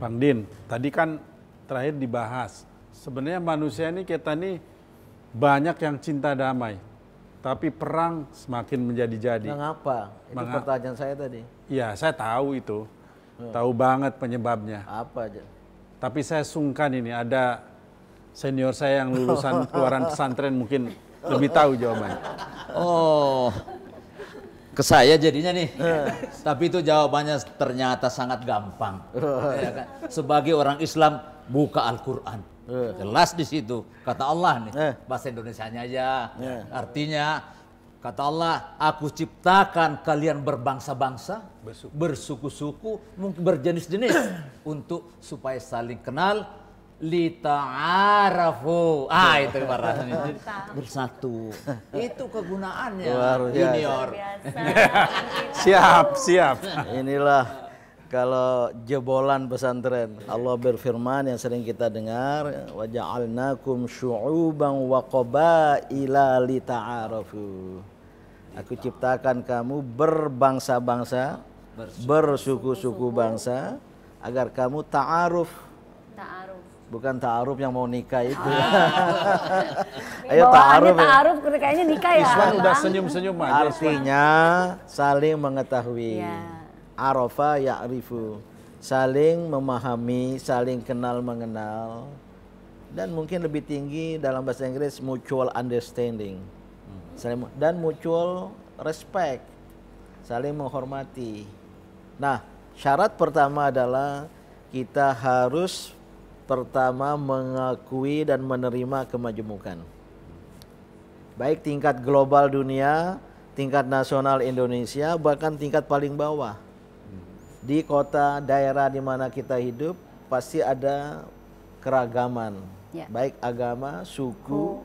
Bang Din, tadi kan terakhir dibahas. Sebenarnya manusia ini kita ini banyak yang cinta damai. Tapi perang semakin menjadi-jadi. Mengapa? Itu Mengapa? pertanyaan saya tadi. Iya, saya tahu itu. Hmm. Tahu banget penyebabnya. Apa aja? Tapi saya sungkan ini ada senior saya yang lulusan keluaran pesantren mungkin lebih tahu jawabannya. Oh ke saya jadinya nih. Iya. Tapi itu jawabannya ternyata sangat gampang. Oh. ya kan? Sebagai orang Islam buka Al-Qur'an. Oh. Jelas di situ kata Allah nih. Eh. Bahasa Indonesianya aja. Eh. Artinya kata Allah, aku ciptakan kalian berbangsa-bangsa, bersuku-suku, mungkin berjenis-jenis untuk supaya saling kenal, arafu Ah itu Bersatu. Itu kegunaannya Luar junior siap, siap. Inilah kalau jebolan pesantren. Allah berfirman yang sering kita dengar, wa ja'alnakum syu'uban wa qabaila lita'arafu. Aku ciptakan kamu berbangsa-bangsa, bersuku-suku bangsa agar kamu ta'aruf Bukan ta'aruf yang mau nikah itu. Ah. Ayo ta'aruf. ta'aruf ya. kayaknya nikah ya. Islam udah senyum-senyum aja. Artinya saling mengetahui. Ya. Arofa ya'rifu. Saling memahami, saling kenal mengenal. Dan mungkin lebih tinggi dalam bahasa Inggris mutual understanding. Saling, Dan mutual respect. Saling menghormati. Nah, syarat pertama adalah kita harus pertama mengakui dan menerima kemajemukan. Baik tingkat global dunia, tingkat nasional Indonesia, bahkan tingkat paling bawah. Di kota, daerah di mana kita hidup, pasti ada keragaman. Ya. Baik agama, suku,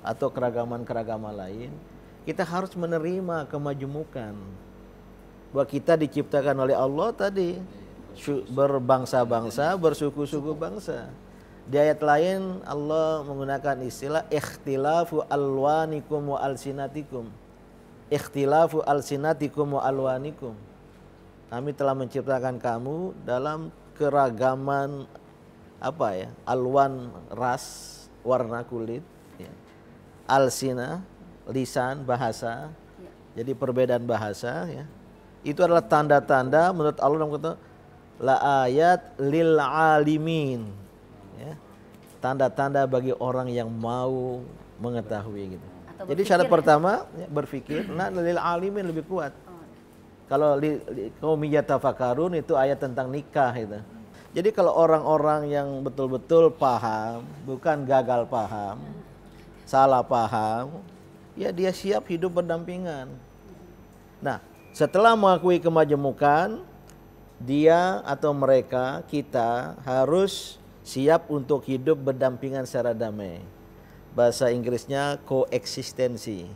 atau keragaman-keragaman lain. Kita harus menerima kemajemukan. Bahwa kita diciptakan oleh Allah tadi berbangsa-bangsa, bersuku-suku bangsa. Di ayat lain Allah menggunakan istilah ikhtilafu alwanikum wa alsinatikum. Ikhtilafu alsinatikum wa alwanikum. Kami telah menciptakan kamu dalam keragaman apa ya? Alwan ras, warna kulit, ya. alsina, lisan, bahasa. Ya. Jadi perbedaan bahasa ya. Itu adalah tanda-tanda menurut Allah dalam kata la ayat lil alimin. Ya. Tanda-tanda bagi orang yang mau mengetahui gitu. Atau Jadi syarat ya? pertama ya, berpikir, nah lil alimin lebih kuat. Oh. Kalau li, li itu ayat tentang nikah itu. Jadi kalau orang-orang yang betul-betul paham, bukan gagal paham, salah paham, ya dia siap hidup berdampingan. Nah, setelah mengakui kemajemukan, dia atau mereka kita harus siap untuk hidup berdampingan secara damai. Bahasa Inggrisnya koeksistensi.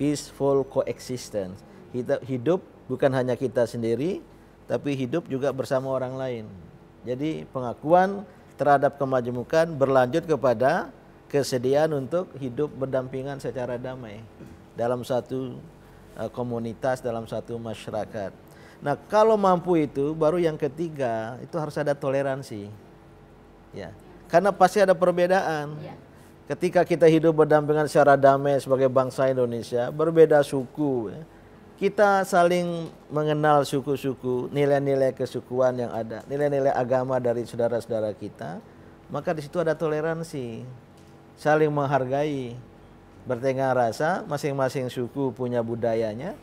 Peaceful coexistence. Kita hidup bukan hanya kita sendiri, tapi hidup juga bersama orang lain. Jadi pengakuan terhadap kemajemukan berlanjut kepada kesediaan untuk hidup berdampingan secara damai dalam satu eh, komunitas, dalam satu masyarakat. Nah, kalau mampu itu baru yang ketiga itu harus ada toleransi. Ya. Karena pasti ada perbedaan. Ya. Ketika kita hidup berdampingan secara damai sebagai bangsa Indonesia, berbeda suku, ya, kita saling mengenal suku-suku, nilai-nilai kesukuan yang ada, nilai-nilai agama dari saudara-saudara kita, maka di situ ada toleransi, saling menghargai, bertengah rasa, masing-masing suku punya budayanya,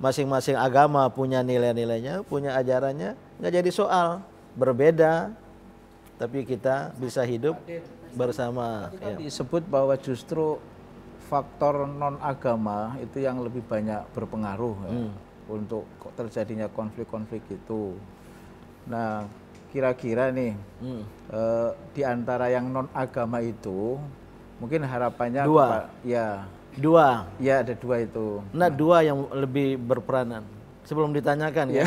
masing-masing agama punya nilai-nilainya, punya ajarannya, nggak jadi soal. Berbeda, tapi kita bisa hidup bersama. Kan ya. disebut bahwa justru faktor non agama itu yang lebih banyak berpengaruh ya, hmm. untuk terjadinya konflik-konflik itu. Nah, kira-kira nih hmm. eh, di antara yang non agama itu Mungkin harapannya dua. Kepa, ya. Dua. Ya ada dua itu. Nah, dua yang lebih berperanan. Sebelum ditanyakan ya. ya.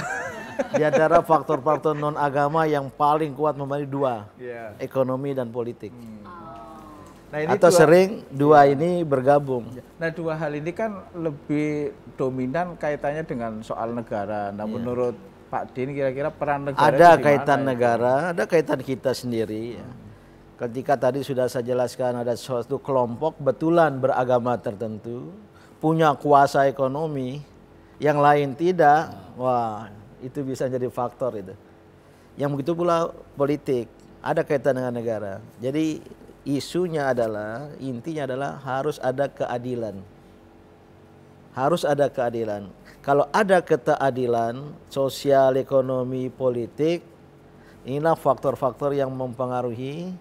Di antara faktor-faktor non agama yang paling kuat memang dua, yeah. ekonomi dan politik. Hmm. Oh. Nah, ini Atau dua, sering dua ya. ini bergabung. Ya. Nah dua hal ini kan lebih dominan kaitannya dengan soal negara. Nah ya. menurut Pak Din kira-kira peran negara ada kaitan ya? negara, ada kaitan kita sendiri. Ya hmm ketika tadi sudah saya jelaskan ada suatu kelompok betulan beragama tertentu punya kuasa ekonomi yang lain tidak wah itu bisa jadi faktor itu yang begitu pula politik ada kaitan dengan negara jadi isunya adalah intinya adalah harus ada keadilan harus ada keadilan kalau ada ketaadilan sosial ekonomi politik inilah faktor-faktor yang mempengaruhi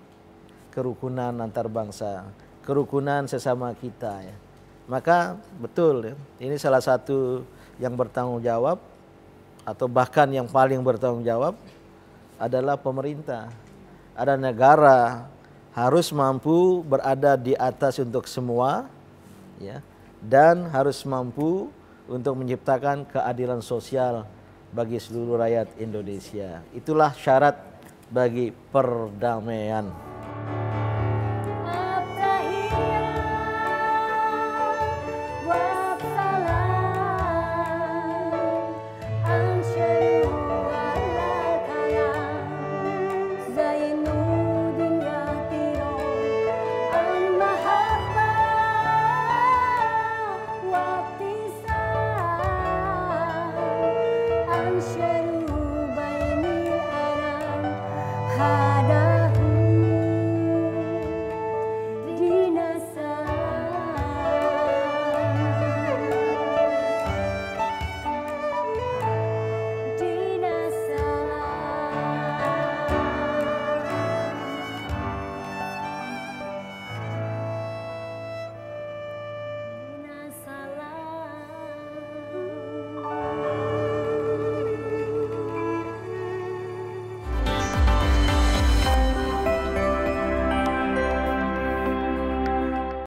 kerukunan antar bangsa, kerukunan sesama kita ya. Maka betul ya, ini salah satu yang bertanggung jawab atau bahkan yang paling bertanggung jawab adalah pemerintah. Ada negara harus mampu berada di atas untuk semua ya dan harus mampu untuk menciptakan keadilan sosial bagi seluruh rakyat Indonesia. Itulah syarat bagi perdamaian.